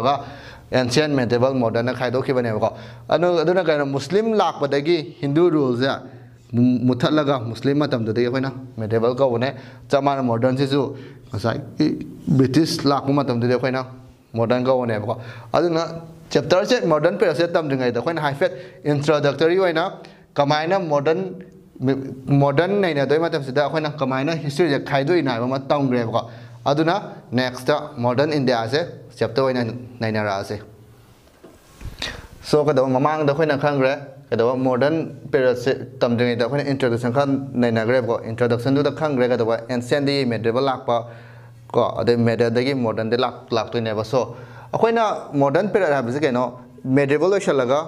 ancient medieval modern khai do khibane ko anu aduna kaina muslim lak padagi hindu rules ya muthatlaga muslim matam da dai khoina medieval ka bone chamana modern si su sai, british lak matam da dai khoina modern ka bone ko aduna chapter set modern pe set tam dingai da High Fat introductory hoina kamaina modern modern nei na doi matam sida khoina kamaina history ja khai do ina ma tam greb ko अदुना next modern India से chapter होय नाइनरा से सो कदव ममांग दखोय न खंगरे कदव modern period से तमदुंगे दखोय introduction खन नाइनगरे को introduction to the खंगरे कदव एंशियंट दी मेडिवल लाकपा को अदे मेडिवल दगी मॉडर्न दे लाक लाक तो नेबो सो अखोयना मॉडर्न पीरियड हाबजे केनो मेडिवल लोशलगा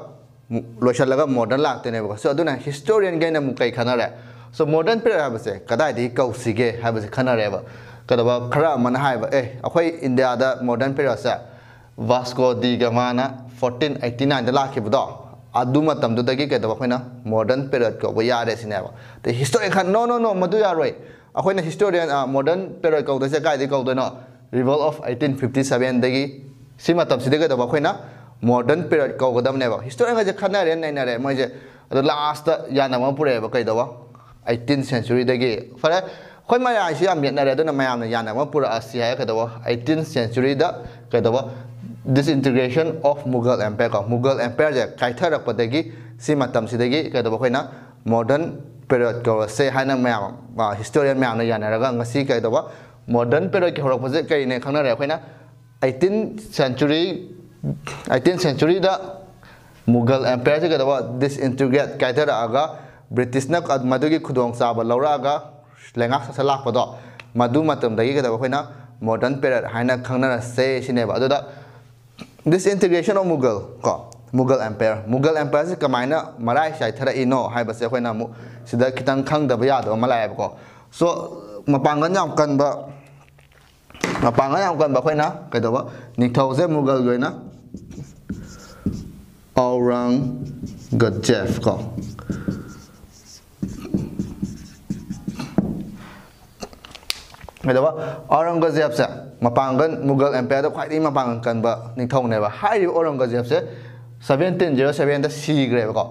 लोशलगा मॉडर्न लाकते नेबो सो अदुना हिस्टोरियन गेन मु कई खनरे सो मॉडर्न पीरियड हाबसे कदाई दी कौसिगे हाबसे खनरेबो ꯀꯗꯕ ꯈꯔ ꯑꯃꯅ ꯍꯥꯏꯕ ꯑꯦ ꯑꯩꯈꯣꯏ ꯏꯟꯗꯤꯌꯥꯗ ꯃꯣꯗꯔꯟ ꯄꯦꯔꯤꯌꯣꯠꯁꯦ ꯚꯥꯁꯀꯣ ꯗꯤ ꯒꯃꯥꯅ ꯐꯣꯔꯇꯤꯟ ꯑꯩꯠꯇꯤ ꯅꯥꯏꯟꯗ ꯂꯥꯛꯈꯤꯕꯗꯣ ꯑꯗꯨ ꯃꯇꯝꯗꯨꯗꯒꯤ ꯀꯩꯗꯧꯕ ꯑꯩꯈꯣꯏꯅ ꯃꯣꯗꯔꯟ ꯄꯦꯔꯤꯌꯣꯠ ꯀꯧꯕ ꯌꯥꯔꯦ ꯁꯤꯅꯦꯕ ꯑꯗꯩ ꯍꯤꯁꯇꯣꯔꯤꯌꯟ ꯈꯔ ꯅꯣ ꯅꯣ ꯅꯣ ꯃꯗꯨ ꯌꯥꯔꯣꯏ ꯑꯩꯈꯣꯏꯅ ꯍꯤꯁꯇꯣꯔꯤꯌꯟ ꯃꯣꯗꯔꯟ ꯄꯦꯔꯤꯌꯣꯠ ꯀꯧꯗꯣꯏꯁꯦ ꯀꯥꯏꯗꯒꯤ ꯀꯧꯗꯣꯏꯅꯣ ꯔꯤꯚꯣꯜ ꯑꯣꯐ ꯑꯩꯠꯇꯤꯟ ꯐꯤꯐꯇꯤ ꯁꯕꯦꯟꯗꯒꯤ ꯁꯤ ꯃꯇꯝꯁꯤꯗ ꯀꯩꯗꯧꯕ ꯑꯩꯈꯣꯏꯅ ꯃꯣꯗꯔꯟ ꯄꯦꯔꯤꯌꯣꯠ ꯀꯧꯒꯗꯕꯅꯦꯕ ꯍꯤꯁꯇꯣꯔꯤꯌꯟꯒꯁꯦ ꯈꯟꯅꯔꯦ ꯅꯩꯅꯔꯦ ꯃꯣꯏꯁꯦ ꯑꯗꯣ ꯂꯥꯁꯇ ꯌꯥꯅꯕ ꯑꯃ ꯄꯨꯔꯛꯑꯦꯕ ꯀꯩꯗꯧꯕ ꯑꯩꯠꯇꯤꯟ ꯁꯦꯟꯆꯨꯔꯤꯗꯒꯤ ꯐꯔꯦ ꯑꯩꯈꯣꯏ ꯃꯌꯥꯏꯁꯨ ꯌꯥꯝ ꯌꯦꯠꯅꯔꯦ ꯑꯗꯨꯅ ꯃꯌꯥꯝꯅ ꯌꯥꯅꯕ ꯄꯨꯔꯛꯑꯁꯤ ꯍꯥꯏꯔ ꯀꯩꯗꯧꯕ ꯑꯩꯠꯇꯤꯟ ꯁꯦꯟꯆꯨꯔꯤꯗ ꯀꯩꯗꯧꯕ ꯗꯤꯁꯏꯟꯇꯤꯒ꯭ꯔꯦꯁꯟ ꯑꯣꯐ ꯃꯨꯒꯜ ꯑꯦꯝꯄꯥꯌꯔꯀꯣ ꯃꯨꯒꯜ ꯑꯦꯝꯄꯥꯌꯔꯁꯦ ꯀꯥꯏꯊꯔꯛꯄꯗꯒꯤ ꯁꯤ ꯃꯇꯝꯁꯤꯗꯒꯤ ꯀꯩꯗꯧꯕ ꯑꯩꯈꯣꯏꯅ ꯃꯣꯗꯔꯟ ꯄꯦꯔꯤꯌꯣꯠ ꯀꯧꯔꯁꯦ ꯍꯥꯏꯅ ꯃꯌꯥꯝ ꯍꯤꯁꯇꯣꯔꯤꯌꯟ ꯃꯌꯥꯝꯅ ꯌꯥꯅꯔꯒ ꯉꯁꯤ ꯀꯩꯗꯧꯕ ꯃꯣꯗꯔꯟ ꯄꯦꯔꯤꯌꯣꯠꯀꯤ ꯍꯧꯔꯛꯄꯁꯦ ꯀꯔꯤꯅꯦ ꯈꯪꯅꯔꯦ ꯑꯩꯈꯣꯏꯅ ꯑꯩꯠꯇꯤꯟ ꯁꯦꯟꯆꯨꯔꯤ ꯑꯩꯠꯇꯤꯟ ꯁꯦꯟꯆꯨꯔꯤꯗ ꯃꯨꯒꯜ ꯑꯦꯝꯄꯥꯌꯔꯁꯤ ꯀꯩꯗꯧꯕ ꯗꯤꯁꯏꯟꯇꯤꯒ꯭ꯔꯦꯠ ꯀꯥꯏꯊꯔꯛꯑꯒ ꯕ꯭ꯔꯤꯇꯤꯁꯅ ꯃꯗꯨꯒꯤ ꯈꯨꯗꯣꯡꯆꯥꯕ ꯂꯧꯔꯛꯑꯒ sẽ lạc vào lengak sa salak pado madu matam cái đó ko na modern period haina khangna na là sine ba do đó this integration of mughal ko mughal empire mughal empire cái se kamaina marai sai thara nó hay ba se ko na mu tăng kitang khang da ba do malai ko so mà mapangan yam kan ba mapangan yam kan ba ko na kada ba nikthau se mughal rồi na aurang gadjef ko Aurangzeb से मपांगन Mughal empire खाई मपागन कब निथने वाई औरंगजेब से seventeen zero seven सिग्रेबको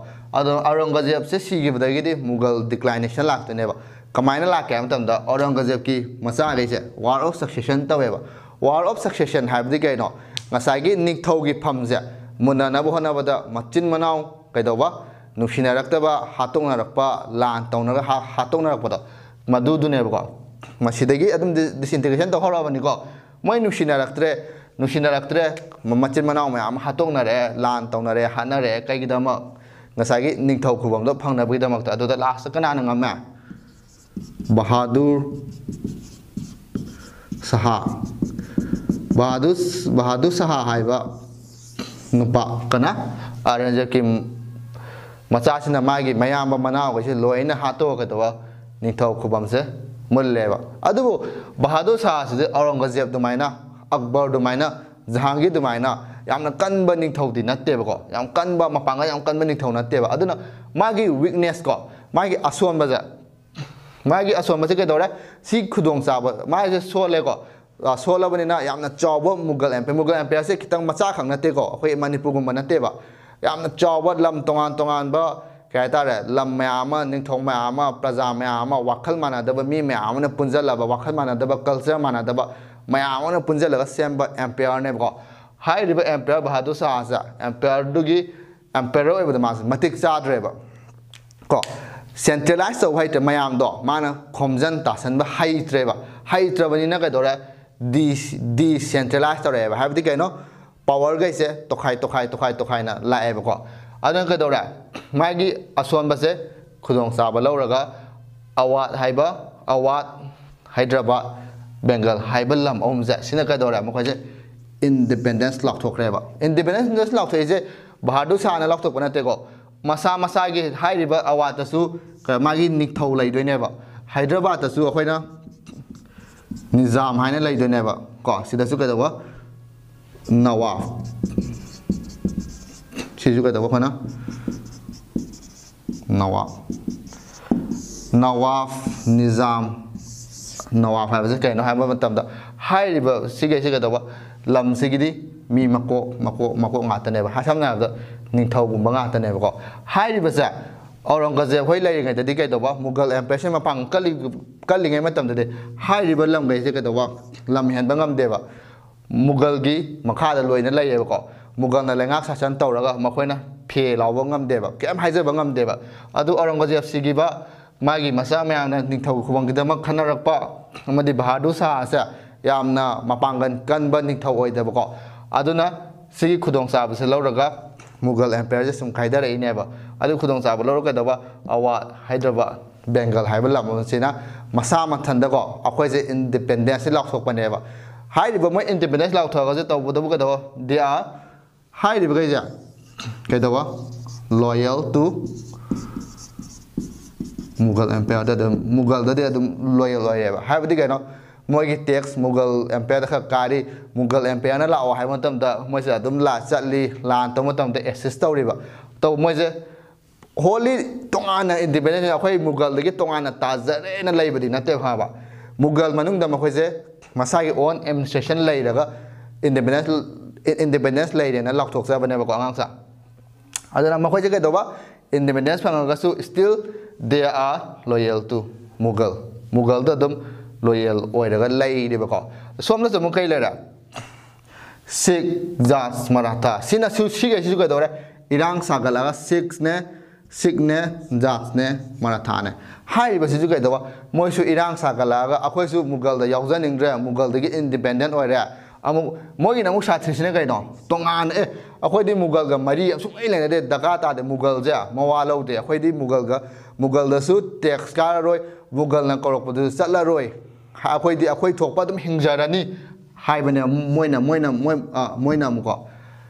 औरंगजेब से सिगदी Mughal declination लाते कमाय लाके औरंगजेब की मचागे वार ऑफ सक्सेसन तवेब वार ऑफ सक्सेसन कहो की फम से मुनब हब मचिन मनाव कौन नुशीनरक्त हाथों लान तौन हा हाथों मधुदनेबको ꯃꯁꯤꯗꯒꯤ ꯑꯗꯨꯝ ꯗꯤꯁꯏꯟꯇꯤꯒ꯭ꯔꯦꯁꯟ ꯇꯧꯍꯧꯔꯕꯅꯤꯀꯣ ꯃꯣꯏ ꯅꯨꯡꯁꯤꯅꯔꯛꯇ꯭ꯔꯦ ꯅꯨꯡꯁꯤꯅꯔꯛꯇ꯭ꯔꯦ ꯃꯆꯤꯟ ꯃꯅꯥꯎ ꯃꯌꯥꯝ ꯍꯥꯠꯇꯣꯛꯅꯔꯦ ꯂꯥꯟ ꯇꯧꯅꯔꯦ ꯍꯥꯠꯅꯔꯦ ꯀꯩꯒꯤꯗꯃꯛ ꯉꯁꯥꯏꯒꯤ ꯅꯤꯡꯊꯧ ꯈꯨꯕꯝꯗꯣ ꯐꯪꯅꯕꯒꯤꯗꯃꯛꯇ ꯑꯗꯨꯗ ꯂꯥꯁꯇ ꯀꯅꯥꯅ ꯉꯝꯃꯦ ꯕꯍꯥꯗꯨꯔ ꯁꯍꯥ ꯕꯍꯥꯗꯨꯔ ꯕꯍꯥꯗꯨꯔ ꯁꯍꯥ ꯍꯥꯏꯕ ꯅꯨꯄꯥ ꯀꯅꯥ ꯑꯔꯟꯖꯀꯤ ꯃꯆꯥꯁꯤꯅ ꯃꯥꯒꯤ ꯃꯌꯥꯝꯕ ꯃꯅꯥꯎꯈꯩꯁꯦ ꯂꯣꯏꯅ ꯍꯥꯠꯇꯣꯛꯑꯒꯗꯕ ꯅꯤꯡꯊꯧ ꯈꯨꯕꯝꯁꯦ मुल्लेब अब बहादुर शाह औरंगजेब अकबर दुमाइन जहांगीर दुमाइन कनब निथौदी नतेबको कनब मपांग कनब निथौ नतेब विकनेसको वीकनेस को मागी असोनबज मागी असोनबसे कौरे सी खुदचाब माइसे सोलेको सोलबनीना चाव मुगल एम्पे मुगल एम्पे से खत मचा खक नतेको अखोई मनपुरगुम नतेब चाव लम तोान तोानब कहता लम मैम निथों मैम प्रजा मैम वखल मानदब मी मैम पुजल्ब वखल मानदब कलचर मानदब मैम पुजल्ब सेम एम्पेयर ने एम्पेयर भाद एम्पेयर एम्पेयर मासी चादरब को सेंट्रलाइज तौट मैमदो मान खोजन तासनब हईत्रेब हईत्रबनी कौरे डी सेंट्रलाइज तौर है कहनो पवर गई से तोखाई तोखाई तोखाई तोखाई लाइब ꯑꯗꯨꯅ ꯀꯩꯗꯧꯔꯦ ꯃꯥꯒꯤ ꯑꯁꯣꯟꯕꯁꯦ ꯈꯨꯗꯣꯡꯆꯥꯕ ꯂꯧꯔꯒ ꯑꯋꯥꯠ ꯍꯥꯏꯕ ꯑꯋꯥꯠ ꯍꯥꯏꯗ꯭ꯔꯕꯥꯗ ꯕꯦꯡꯒꯜ ꯍꯥꯏꯕ ꯂꯝ ꯑꯍꯨꯝꯁꯦ ꯁꯤꯅ ꯀꯩꯗꯧꯔꯦ ꯃꯈꯣꯏꯁꯦ ꯏꯟꯗꯤꯄꯦꯟꯗꯦꯟꯁ ꯂꯥꯎꯊꯣꯛꯈ꯭ꯔꯦꯕ ꯏꯟꯗꯤꯄꯦꯟꯗꯦꯟꯁ ꯂꯥꯎꯊꯣꯛꯏꯁꯦ ꯚꯥꯔꯠꯇꯨ ꯁꯥꯅ ꯂꯥꯎꯊꯣꯛꯄ ꯅꯠꯇꯦꯀꯣ ꯃꯁꯥ ꯃꯁꯥꯒꯤ ꯍꯥꯏꯔꯤꯕ ꯑꯋꯥꯠꯇꯁꯨ ꯃꯥꯒꯤ ꯅꯤꯡꯊꯧ ꯂꯩꯗꯣꯏꯅꯦꯕ ꯍꯥꯏꯗ꯭ꯔꯕꯥꯗꯇꯁꯨ ꯑꯩꯈꯣꯏꯅ ꯅꯤꯖꯥꯝ ꯍꯥꯏꯅ ꯂꯩꯗꯣꯏꯅꯦꯕ ꯀꯣ ꯁꯤꯗꯁꯨ ꯀꯩꯗꯧꯕ ꯅꯋꯥꯕ 시주가 되고 하나 나와 나와 니잠 나와 하면서 그냥 하면 맞다 하이리버 시게 시게 되고 람시기디 미 막고 막고 막고 나타내봐 하삼나도 닝터고뭐 나타내고 하이리버서 औरंगजेब हई लेरीद कईद मुगल एम्पेयर मपांग कल कल हाब लमगैसे कईद लम हेब मुगल की मखाद लोनबको มุกันนั่นแหละสั่งฉันตัวรักมาคุยนะเพี่เราบังกั้มเดี๋ยวแกมหายใจบังกั้มเดบ๋ยะแตดูอรุณก็จะสิกิบะมาเกี่ยมาซาไม่อาน้นนิ่งทั่วขวังกิจมักขันรักปะมาดีบาดูสาเสียยามน่ะมาปังกันกันบันนิทาวไอิดี๋ยวก็อต่ดูนะสิกิขุดงสาบุสเลารักมุกันแอมเปียร์จะสมใครได้เลยเนี่ยบะอตดูขุดงสาบุสเลารักเดี๋ยวว่าอวะไฮดรบะเบงกอลไฮบลล์มันสินะมาซามันทันเด็กก็เคุยจะอินดีพเอนเดนซ์ล็อกสกปรกเดบะไฮดรบะไม่ออินดีพเอนเดนซ์ล็กทั่วก็จะตัวบุตรบุกเดี๋เดีย هاي اللي بغيت كده هو loyal to مغل امبير ده مغل ده ده loyal loyal هاي بدي كده مو يجي تيكس مغل امبير ده كاري مغل امبير انا لا هاي مثلا ده مثلا ده لا سالي لا انت مثلا ده اسيستوري بقى تو مثلا هولي تونا اندبندنت اخوي مغل ده تونا تازه انا لا يبدي نتيجه ها مغل منون ده ما هو مساعي اون امنستريشن لا يلغى اندبندنت independence ꯂꯩꯔꯦꯅ ꯂꯥꯎꯊꯣꯛꯆꯕꯅꯦꯕꯀꯣ ꯑꯉꯥꯡꯁꯦ ꯑꯗꯨꯅ ꯃꯈꯣꯏꯁꯦ ꯀꯩꯗꯧꯕ ꯏꯟꯗꯤꯄꯦꯟꯗꯦꯟꯁ ꯐꯪꯉꯒꯁꯨ still they are loyal to Mughal ꯃꯨꯒꯜꯗ ꯑꯗꯨꯝ ꯂꯣꯌꯦꯜ ꯑꯣꯏꯔꯒ ꯂꯩꯔꯦꯕꯀꯣ ꯁꯣꯝꯗꯁꯨ ꯑꯃꯨꯛ ꯀꯩ ꯂꯩꯔꯦ ꯁꯤꯛ ꯖꯥꯁ ꯃꯔꯥꯊꯥ ꯁꯤꯅꯁꯨ ꯁꯤꯒꯩꯁꯤꯁꯨ ꯀꯩꯗꯧꯔꯦ ꯏꯔꯥꯡ ꯁꯥꯒꯠꯂꯒ ꯁꯤꯛꯁꯅꯦ ꯁꯤꯛꯅꯦ ꯖꯥꯠꯁꯅꯦ ꯃꯔꯥꯊꯥꯅꯦ ꯍꯥꯏꯔꯤꯕꯁꯤꯁꯨ ꯀꯩꯗꯧꯕ ꯃꯣꯏꯁꯨ ꯏꯔꯥꯡ ꯁꯥꯒꯠꯂꯛꯑꯒ ꯑꯩꯈꯣꯏꯁꯨ ꯃꯨꯒꯜꯗ ꯌꯥꯎꯖꯅꯤꯡꯗ꯭ꯔꯦ ꯃꯨꯒꯜꯗꯒꯤ ꯏꯟꯗꯤꯄꯦꯟꯗꯦꯟ ꯑꯣꯏꯔꯦ moi na musha tsi sine kai dong tong an e eh, akwai di mugal ga mari su ai lenga de daga ta de mugal ja ma wa lo de akwai di mugal ga mugal da su tek ska roi mugal na korok pa de sat la roi ha akwai di akwai thok pa dum hing jara ni hai ba ne moi na moi na moi a moi na mu ko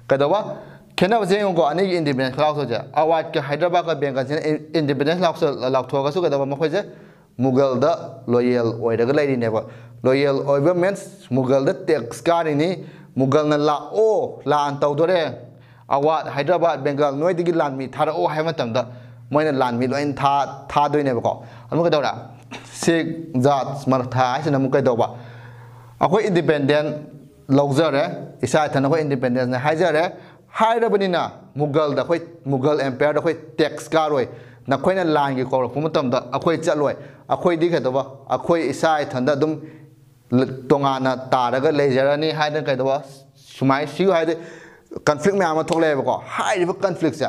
ka da wa ke na zeng ko ani independent law so ja a wa ka hyderabad ka bank ka zeng independent law so la thok ka su ka da ma khoi ja mugal da loyal oi da ga lai ni ne ba loyal ꯑꯣꯏꯕ ꯃꯤꯟꯁ ꯃꯨꯒꯜꯗ tax ꯀꯥꯔꯤꯅꯤ ꯃꯨꯒꯜꯅ ꯂꯥꯛꯑꯣ ꯂꯥꯟ ꯇꯧꯗꯣꯔꯦ ꯑꯋꯥꯠ ꯍꯥꯏꯗ꯭ꯔꯕꯥꯗ ꯕꯦꯡꯒꯜ ꯅꯣꯏꯗꯒꯤ ꯂꯥꯟꯃꯤ ꯊꯥꯔꯛꯑꯣ ꯍꯥꯏꯕ ꯃꯇꯝꯗ ꯃꯣꯏꯅ ꯂꯥꯟꯃꯤ ꯂꯣꯏꯅ ꯊꯥ ꯊꯥꯗꯣꯏꯅꯦꯕꯀꯣ ꯑꯃꯨꯛ ꯀꯩꯗꯧꯔꯦ ꯁꯤꯛ ꯖꯥꯠ ꯃꯔꯊꯥ ꯍꯥꯏꯁꯤꯅ ꯑꯃꯨꯛ ꯀꯩꯗꯧꯕ ꯑꯩꯈꯣꯏ ꯏꯟꯗꯤꯄꯦꯟꯗꯦꯟ ꯂꯧꯖꯔꯦ ꯏꯁꯥ ꯏꯊꯟ ꯑꯩꯈꯣꯏ ꯏꯟꯗꯤꯄꯦꯟꯗꯦꯟꯁꯅꯦ ꯍꯥꯏꯖꯔꯦ ꯍꯥꯏꯔꯕꯅꯤنا ꯃꯨꯒꯜꯗ ꯑꯩꯈꯣꯏ ꯃꯨꯒꯜ ꯑꯦꯝꯄꯤꯌꯔꯗ ꯑꯩꯈꯣꯏ ꯇꯦꯛꯁ ꯀꯥꯔꯣꯏ ꯅꯈꯣꯏꯅ ꯂꯥꯟꯒꯤ ꯀꯧꯔꯛꯄ ꯃꯇꯝꯗ ꯑꯩꯈꯣꯏ ꯆꯠꯂꯣꯏ ꯑꯩꯈꯣꯏꯗꯤ ꯀꯩꯗꯧꯕ ꯑꯩꯈꯣꯏ ꯏꯁꯥ ꯏꯊꯟꯗ ꯑꯗꯨꯝ तोंगाना तारगा लेजरनी हाइदन कइदवा मैं सिउ हाइदे कन्फ्लिक्ट म्याम थोलेबको हाइरिब कन्फ्लिक्ट जा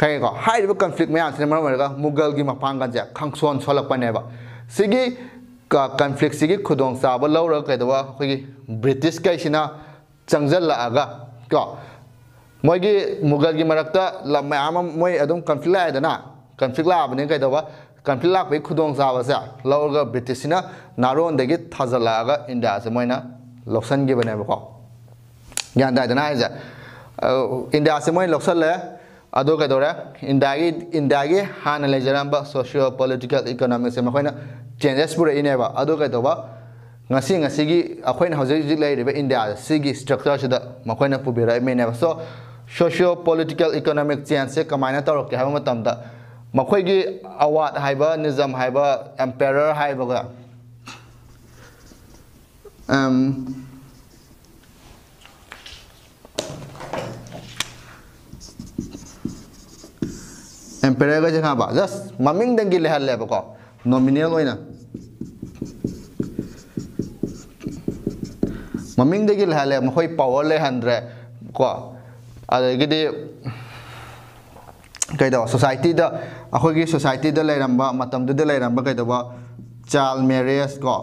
कइको हाइरिब कन्फ्लिक्ट म्याम सने मरम रगा मुगल गी मपांगन जा खंगसोन सोलकपनेबा सिगी कन्फ्लिक्ट सिगी खुदोंग साब लौर कइदवा ब्रिटिश कैसिना चंगजल को मोगी मुगल गी मरकता म्याम मोय अदम कन्फ्लिक्ट लायदना लाबने कइदवा ꯀꯟꯐ꯭ꯂꯤꯛ ꯂꯥꯛꯄꯒꯤ ꯈꯨꯗꯣꯡꯆꯥꯕꯁꯦ ꯂꯧꯔꯒ ꯕ꯭ꯔꯤꯇꯤꯁꯁꯤꯅ ꯅꯥꯔꯣꯟꯗꯒꯤ ꯊꯥꯖꯤꯜꯂꯛꯑꯒ ꯏꯟꯗꯤꯌꯥꯁꯦ ꯃꯣꯏꯅ ꯂꯧꯁꯤꯟꯈꯤꯕꯅꯦꯕꯀോ ꯒ꯭ꯌꯥꯟ ꯇꯥꯏꯗꯅ ꯍꯥꯏꯁꯦ ꯏꯟꯗꯤꯌꯥꯁꯦ ꯃꯣꯏꯅ ꯂꯧꯁꯤꯜꯂꯦ ꯑꯗꯨ ꯀꯩꯗꯧꯔꯦ ꯏꯟꯗꯤꯌꯥꯒꯤ ꯏꯟꯗꯤꯌꯥꯒꯤ ꯍꯥꯟꯅ ꯂꯩꯖꯔꯝꯕ ꯁꯣꯁꯤꯌꯣ ꯄꯣꯂꯤꯇꯤꯀꯦꯜ ꯏꯀꯣꯅꯣꯃꯤꯛꯁꯦ ꯃꯈꯣꯏꯅ ꯆꯦꯟꯖꯦꯁ ꯄꯨꯔꯛꯏꯅꯦꯕ ꯑꯗꯨ ꯀꯩꯗꯧꯕ ꯉꯁꯤ ꯉꯁꯤꯒꯤ ꯑꯩꯈꯣꯏꯅ ꯍꯧꯖꯤꯛ ꯍꯧꯖꯤꯛ ꯂꯩꯔꯤꯕ ꯏꯟꯗꯤꯌꯥ ꯁꯤꯒꯤ ꯁ꯭ꯇ꯭ꯔꯛꯆꯔꯁꯤꯗ ꯃꯈꯣꯏꯅ ꯄꯨꯕꯤꯔꯛꯏꯃꯤꯅꯦꯕ ꯁꯣ ꯁꯣꯁꯤꯌꯣ ꯄꯣꯂꯤꯇꯤꯀꯦꯜ ꯏꯀꯣꯅꯣꯃꯤꯛ ꯆꯦꯟꯖꯁꯦ ꯀꯃꯥꯏꯅ ꯇꯧꯔꯛꯀꯦ ꯍꯥꯏꯕ ꯃꯇꯝꯗ ꯃꯈꯣꯏꯒꯤ ꯑꯋꯥꯠ ꯍꯥꯏꯕ ꯅꯤꯖꯝ ꯍꯥꯏꯕ ꯑꯦꯝꯄꯦꯔꯔ ꯍꯥꯏꯕꯒ ꯑꯦꯝꯄꯦꯔꯔꯒꯁꯦ ꯈꯪꯉꯕ ꯖꯁ ꯃꯃꯤꯡꯗꯪꯒꯤ ꯂꯩꯍꯜꯂꯦꯕꯀꯣ ꯅꯣꯃꯤꯅꯦꯜ ꯑꯣꯏꯅ ꯃꯃꯤꯡꯗꯒꯤ ꯂꯩꯍꯜꯂꯦ ꯃꯈꯣꯏ ꯄꯥꯋꯔ ꯂꯩꯍꯟꯗ꯭ꯔꯦ ꯀꯣ ꯑꯗꯒꯤꯗꯤ 对的，society 的 अखोगी सोसाइटी दे लाइरम बा मतम दे लाइरम बा चाल मेरेस को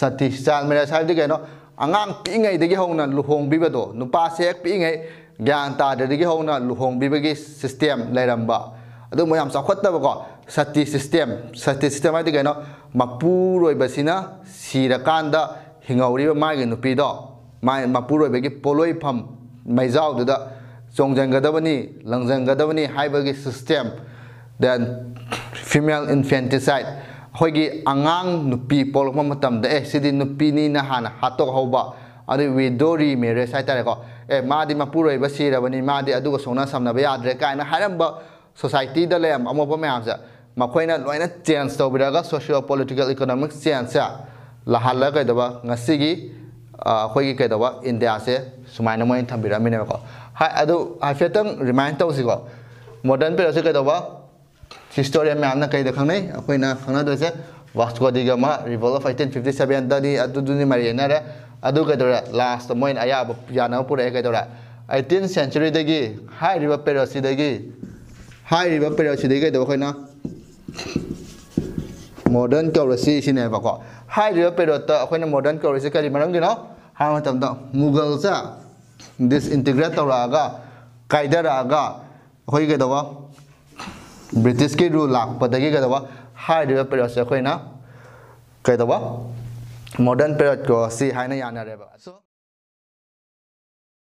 सती चाल मेरेस है कहो आगाम नो अंगाम पिंगे दे की होंगे लुहोंग बीबे तो नुपा से एक पिंगे ज्ञान तार दे की सिस्टम लाइरम बा सती सिस्टम सती सिस्टम है जो कहे नो मापूरो बसीना सीरकांडा हिंगाउरी बा माइगे नुपी � dan female infanticide hoigi angang nupi polma matam deh eh sidi nupi ni na hatok hoba ari widori marriage hai tare ko eh madi ma puroi ba bani ma adu ko sona samna ba yadre kai na haram ba society da le, amo pa me amsa ma khoina loina change to socio political economic chance ya, la hala kai da ba ngasi gi khoigi kai da ba india se sumaina moin thambira mi ne ko hai adu hafetang remind to si ko modern pe se kai da ba historian मैम ने कई खाने अखोना खादे Vasco da Gama arrival of eighteen fifty seven mariner कदौर last मोन अयाब यानब पुरे कदौर एटीन सेंचुरी पेरोसीदगी पेरोसीदी कदौना modern currency ရှိနေပါကော high real period တော့အခွင့်နဲ့ modern currency ကလေးမရမ်းကြနော်ဟာမတမ်တော့ mughal စာ disintegrate တော့လာက guide ရာကအခွင့်ကတော့ ब्रिटिशकी रूल लापदी कदब है पेरोड अखोना कदब मॉडर्न पेरोड को है सो